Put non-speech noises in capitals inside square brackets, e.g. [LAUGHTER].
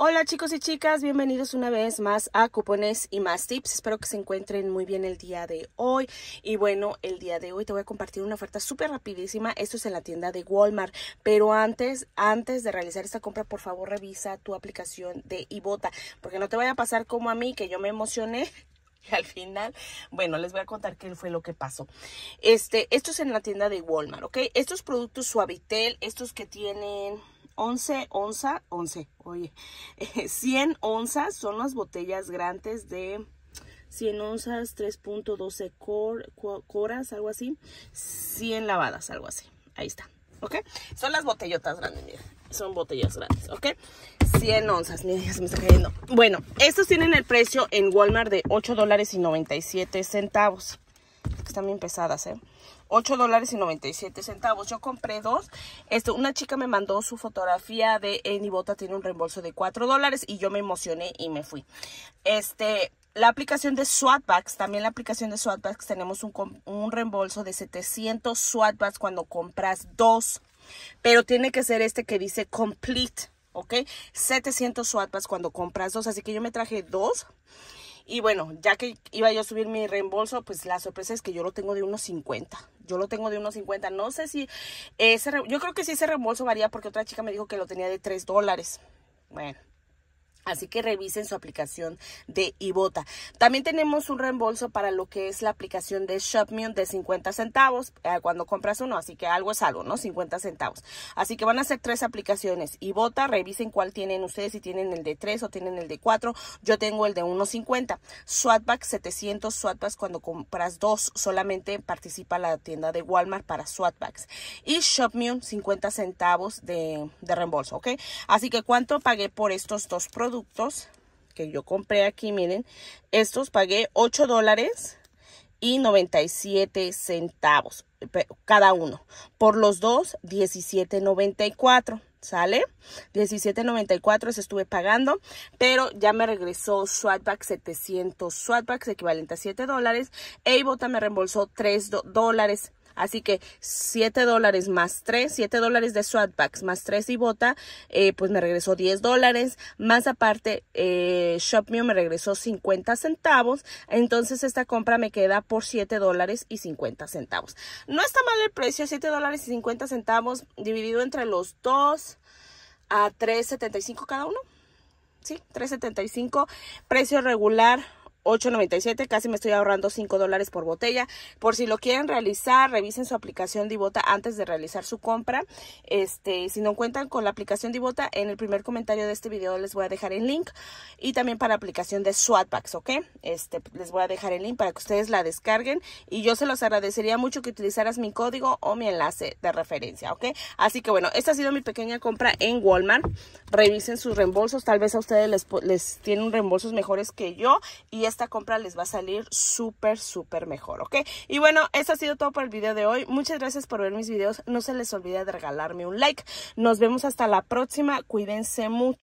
Hola chicos y chicas, bienvenidos una vez más a Cupones y más Tips. Espero que se encuentren muy bien el día de hoy. Y bueno, el día de hoy te voy a compartir una oferta súper rapidísima. Esto es en la tienda de Walmart. Pero antes, antes de realizar esta compra, por favor revisa tu aplicación de Ibota. Porque no te vaya a pasar como a mí, que yo me emocioné [LAUGHS] y al final, bueno, les voy a contar qué fue lo que pasó. Este, esto es en la tienda de Walmart, ¿ok? Estos productos Suavitel, estos que tienen 11 onzas, 11, oye, 100 [LAUGHS] onzas son las botellas grandes de 100 onzas, 3.12 coras, algo así, 100 lavadas, algo así, ahí está, ¿ok? Son las botellotas grandes, son botellas grandes, ¿ok? 100 onzas, mira, se me está cayendo. Bueno, estos tienen el precio en Walmart de 8 dólares y 97 centavos están bien pesadas, ¿eh? 8 dólares y 97 centavos. Yo compré dos. esto una chica me mandó su fotografía de Eni Bota tiene un reembolso de 4 dólares y yo me emocioné y me fui. Este, la aplicación de Swatbacks, también la aplicación de Swatbacks, tenemos un, reembolso de 700 Swatbacks cuando compras dos. Pero tiene que ser este que dice complete, ¿ok? 700 Swatbacks cuando compras dos. Así que yo me traje dos. Y bueno, ya que iba yo a subir mi reembolso, pues la sorpresa es que yo lo tengo de unos 50. Yo lo tengo de unos 50. No sé si ese... Yo creo que sí ese reembolso varía porque otra chica me dijo que lo tenía de 3 dólares. Bueno, Así que revisen su aplicación de Ibota. También tenemos un reembolso para lo que es la aplicación de ShopMune de 50 centavos eh, cuando compras uno. Así que algo es algo, ¿no? 50 centavos. Así que van a ser tres aplicaciones. Ibota, revisen cuál tienen ustedes, si tienen el de 3 o tienen el de 4. Yo tengo el de 1.50. Swatback 700 Swatbacks cuando compras dos. Solamente participa la tienda de Walmart para Swatbacks. Y ShopMune 50 centavos de, de reembolso, ¿ok? Así que cuánto pagué por estos dos productos que yo compré aquí, miren, estos pagué 8 dólares y 97 centavos cada uno. Por los dos, 17.94. ¿Sale? 17.94 se estuve pagando, pero ya me regresó Swatback 700 Swatbacks equivalente a 7 dólares. Eibota me reembolsó 3 dólares. Así que 7 dólares más 3, 7 dólares de swatbacks más 3 y bota, eh, pues me regresó 10 dólares. Más aparte, eh, me regresó 50 centavos. Entonces esta compra me queda por 7 dólares y 50 centavos. No está mal el precio, 7 dólares y 50 centavos dividido entre los dos a 3.75 cada uno. Sí, 3.75, precio regular 8.97. Casi me estoy ahorrando 5 dólares por botella. Por si lo quieren realizar, revisen su aplicación Divota antes de realizar su compra. Este, si no cuentan con la aplicación Divota, en el primer comentario de este video les voy a dejar el link. Y también para aplicación de Swatbacks, ¿ok? Este, les voy a dejar el link para que ustedes la descarguen. Y yo se los agradecería mucho que utilizaras mi código o mi enlace de referencia, ¿ok? Así que bueno, esta ha sido mi pequeña compra en Walmart. Revisen sus reembolsos. Tal vez a ustedes les, les tienen reembolsos mejores que yo. Y esta compra les va a salir súper, súper mejor, ¿ok? Y bueno, eso ha sido todo por el video de hoy. Muchas gracias por ver mis videos. No se les olvide de regalarme un like. Nos vemos hasta la próxima. Cuídense mucho.